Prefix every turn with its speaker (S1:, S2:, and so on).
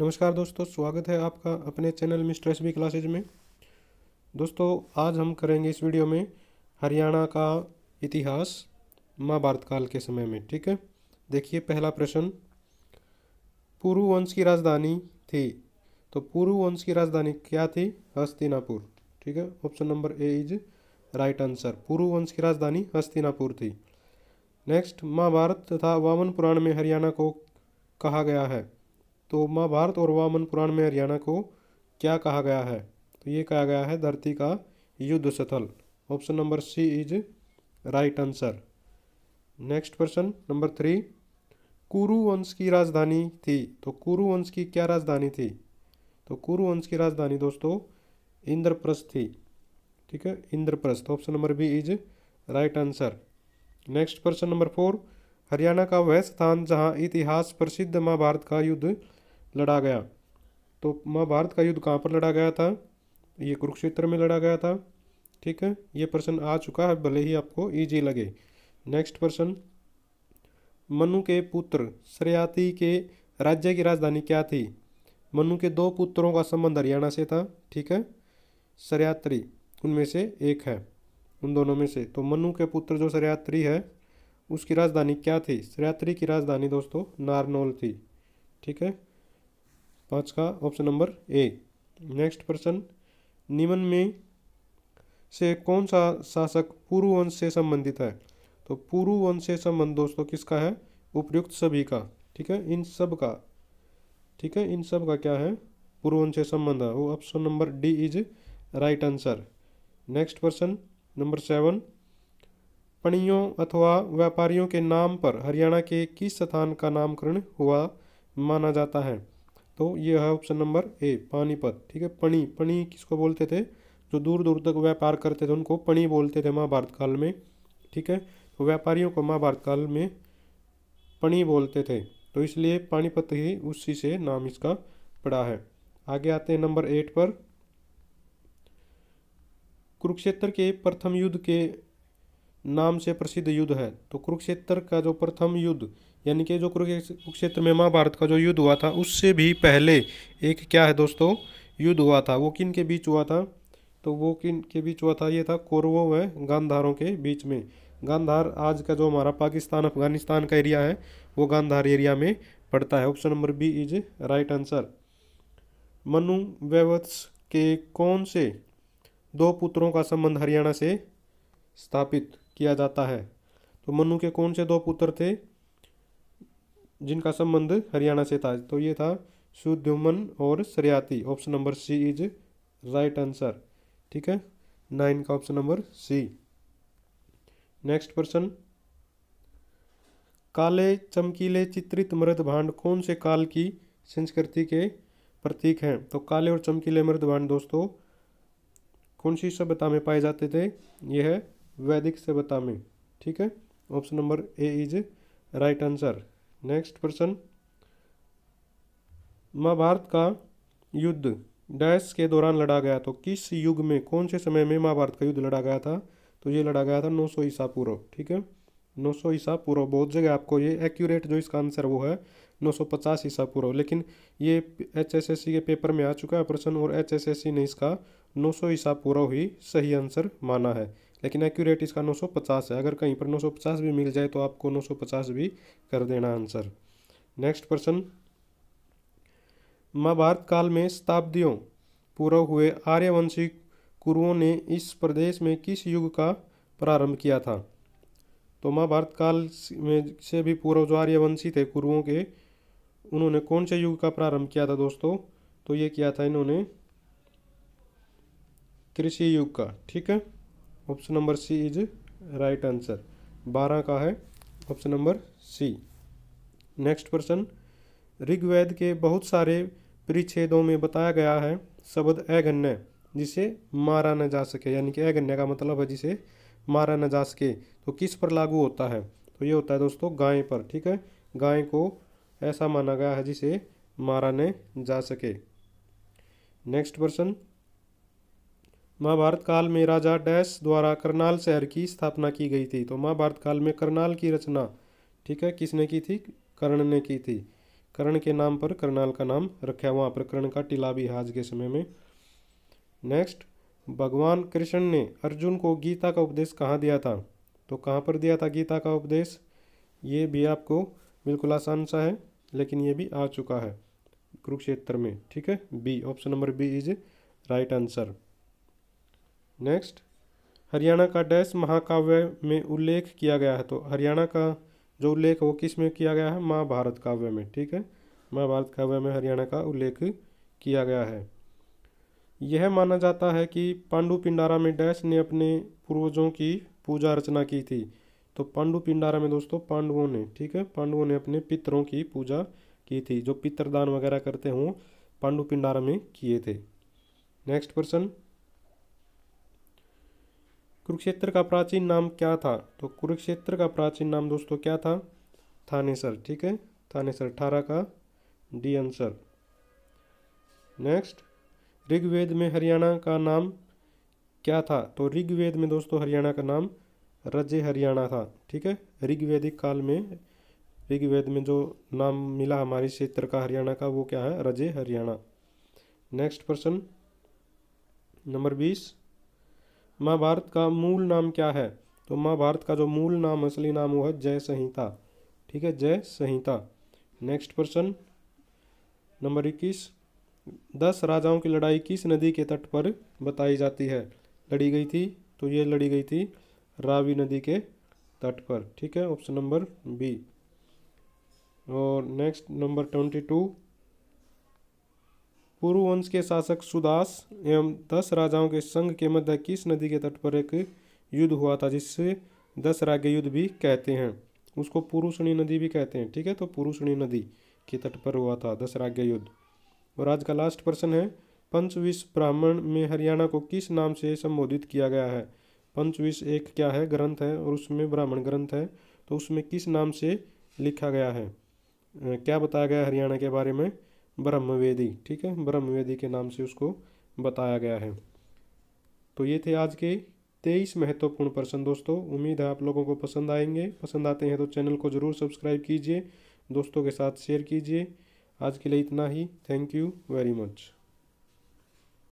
S1: नमस्कार दोस्तों स्वागत है आपका अपने चैनल में स्ट्रेस बी क्लासेज में दोस्तों आज हम करेंगे इस वीडियो में हरियाणा का इतिहास महाभारत काल के समय में ठीक है देखिए पहला प्रश्न पूर्व वंश की राजधानी थी तो पूर्व वंश की राजधानी क्या थी हस्तिनापुर ठीक है option number A is right answer पूर्व वंश की राजधानी हस्तिनापुर थी नेक्स्ट महाभारत तथा वामन पुराण में हरियाणा को कहा गया है तो महाभारत और वामन पुराण में हरियाणा को क्या कहा गया है तो ये कहा गया है धरती का युद्ध स्थल option number C is right answer next प्रश्न नंबर थ्री कुरु वंश की राजधानी थी तो कुरु वंश की क्या राजधानी थी तो कुरु वंश की राजधानी दोस्तों इंद्रप्रस्थ थी ठीक है Indraprastha option number B is right answer next प्रश्न नंबर फोर हरियाणा का वह स्थान जहां इतिहास प्रसिद्ध महाभारत का युद्ध लड़ा गया तो महाभारत का युद्ध कहाँ पर लड़ा गया था ये कुरुक्षेत्र में लड़ा गया था ठीक है ये प्रश्न आ चुका है भले ही आपको ईजी लगे नेक्स्ट प्रश्न मनु के पुत्र श्रेयाती के राज्य की राजधानी क्या थी मनु के दो पुत्रों का संबंध हरियाणा से था ठीक है सरयात्री उनमें से एक है उन दोनों में से तो मनु के पुत्र जो सरयात्री है उसकी राजधानी क्या थी सरयात्री की राजधानी दोस्तों नारनौल थी ठीक है पाँच का ऑप्शन नंबर ए नेक्स्ट प्रश्न निम्न में से कौन सा शासक पूर्व वंश से संबंधित है तो पूर्व वंश से संबंध दोस्तों किसका है उपयुक्त सभी का ठीक है इन सब का ठीक है इन सब का क्या है पूर्व वंश से संबंध है वो option number D is right answer next प्रश्न नंबर सेवन पणियों अथवा व्यापारियों के नाम पर हरियाणा के किस स्थान का नामकरण हुआ माना जाता है तो ये है ऑप्शन नंबर ए पानीपत ठीक है पणी पणी किसको बोलते थे जो दूर दूर तक व्यापार करते थे उनको पणी बोलते थे महाभारत काल में ठीक है तो व्यापारियों को महाभारत काल में पणी बोलते थे तो इसलिए पानीपत ही उसी से नाम इसका पड़ा है आगे आते हैं नंबर एट पर कुरुक्षेत्र के प्रथम युद्ध के नाम से प्रसिद्ध युद्ध है तो कुरुक्षेत्र का जो प्रथम युद्ध यानी कि जो कुरुक्षेत्र में महाभारत का जो युद्ध हुआ था उससे भी पहले एक क्या है दोस्तों युद्ध हुआ था वो किन के बीच हुआ था तो वो किन के बीच हुआ था ये था कौरवों व गांधारों के बीच में गांधार आज का जो हमारा पाकिस्तान अफगानिस्तान का एरिया है वो गांधार एरिया में पड़ता है option number B is right answer Manu वैवत्स के कौन से दो पुत्रों का संबंध हरियाणा से स्थापित किया जाता है तो मनु के कौन से दो पुत्र थे जिनका संबंध हरियाणा से था तो ये था सुद्युमन और Sharyati option number C is right answer ठीक है नाइन का ऑप्शन नंबर सी नेक्स्ट प्रश्न काले चमकीले चित्रित मृद भांड कौन से काल की संस्कृति के प्रतीक हैं तो काले और चमकीले मृद भांड दोस्तों कौन सी सभ्यता में पाए जाते थे यह है वैदिक सभ्यता में ठीक है option number A is right answer next प्रश्न महाभारत का युद्ध डैश के दौरान लड़ा गया तो किस युग में कौन से समय में महाभारत का युद्ध लड़ा गया था तो ये लड़ा गया था 900 ईसा पूर्व ठीक है 900 ईसा पूर्व बहुत जगह आपको ये एक्यूरेट जो इसका आंसर वो है 950 ईसा पूर्व लेकिन ये एच के पेपर में आ चुका है प्रश्न और एच ने इसका 900 ईसा पूर्व ही सही आंसर माना है लेकिन एक्यूरेट इसका 950 है अगर कहीं पर 950 भी मिल जाए तो आपको 950 भी कर देना आंसर नेक्स्ट प्रश्न महाभारत काल में शताब्दियों पूर्व हुए आर्यवंशी कुरुओं ने इस प्रदेश में किस युग का प्रारंभ किया था तो महाभारत काल में से भी पूर्व जो आर्यवंशी थे कुरुओं के उन्होंने कौन से युग का प्रारंभ किया था दोस्तों तो ये किया था इन्होंने कृषि युग का ठीक है option number C is right answer बारह का है ऑप्शन नंबर सी नेक्स्ट प्रश्न ऋग्वेद के बहुत सारे परिच्छेदों में बताया गया है शब्द ऐगन्य जिसे मारा न जा सके यानी कि ऐगन्य का मतलब है जिसे मारा न जा सके तो किस पर लागू होता है तो ये होता है दोस्तों गाय पर ठीक है गाय को ऐसा माना गया है जिसे मारा न जा सके नेक्स्ट प्रश्न महाभारत काल में राजा डैश द्वारा करनाल शहर की स्थापना की गई थी तो महाभारत काल में करनाल की रचना ठीक है किसने की थी कर्ण ने की थी कर्ण के नाम पर करनाल का नाम रखा वहाँ पर कर्ण का टीला भी आज के समय में नेक्स्ट भगवान कृष्ण ने अर्जुन को गीता का उपदेश कहाँ दिया था तो कहाँ पर दिया था गीता का उपदेश ये भी आपको बिल्कुल आसान सा है लेकिन ये भी आ चुका है कुरुक्षेत्र में ठीक है B option number B is right answer next Haryana का डैश महाकाव्य में उल्लेख किया गया है तो हरियाणा का जो उल्लेख वो किस में किया गया है महाभारत काव्य में ठीक है महाभारत काव्य में हरियाणा का उल्लेख किया गया है यह माना जाता है कि पांडु पिंडारा में डैश ने अपने पूर्वजों की पूजा रचना की थी तो पांडु पिंडारा में दोस्तों पांडवों ने ठीक है पांडवों ने अपने पितरों की पूजा की थी जो पितरदान वगैरह करते हों पांडु पिंडारा में किए थे नेक्स्ट क्वेश्चन कुरुक्षेत्र का प्राचीन नाम क्या था तो कुरुक्षेत्र का प्राचीन नाम दोस्तों क्या था थानेसर ठीक है थानेसर अठारह का डी आंसर नेक्स्ट ऋग्वेद में हरियाणा का नाम क्या था तो ऋग्वेद में दोस्तों हरियाणा का नाम रजे हरियाणा था ठीक है ऋग्वेदिक काल में ऋग्वेद में जो नाम मिला हमारे क्षेत्र का हरियाणा का वो क्या है रजे हरियाणा नेक्स्ट प्रश्न नंबर बीस महाभारत का मूल नाम क्या है तो महाभारत का जो मूल नाम असली नाम वो है जय संहिता ठीक है जय संहिता नेक्स्ट प्रश्न नंबर इक्कीस दस राजाओं की लड़ाई किस नदी के तट पर बताई जाती है लड़ी गई थी तो ये लड़ी गई थी रावी नदी के तट पर ठीक है ऑप्शन नंबर बी और नेक्स्ट नंबर ट्वेंटी टू पूर्व वंश के शासक सुदास एवं दस राजाओं के संघ के मध्य किस नदी के तट पर एक युद्ध हुआ था जिससे दस राज्य युद्ध भी कहते हैं उसको पुरुषणी नदी भी कहते हैं ठीक है तो पुरुषणी नदी के तट पर हुआ था दस राज्य युद्ध और आज का लास्ट प्रश्न है पंचविश ब्राह्मण में हरियाणा को किस नाम से संबोधित किया गया है पंचविश एक क्या है ग्रंथ है और उसमें ब्राह्मण ग्रंथ है तो उसमें किस नाम से लिखा गया है क्या बताया गया हरियाणा के बारे में ब्रह्मवेदी ठीक है ब्रह्मवेदी के नाम से उसको बताया गया है तो ये थे आज के तेईस महत्वपूर्ण प्रश्न दोस्तों उम्मीद है आप लोगों को पसंद आएंगे पसंद आते हैं तो चैनल को ज़रूर सब्सक्राइब कीजिए दोस्तों के साथ शेयर कीजिए आज के लिए इतना ही थैंक यू वेरी मच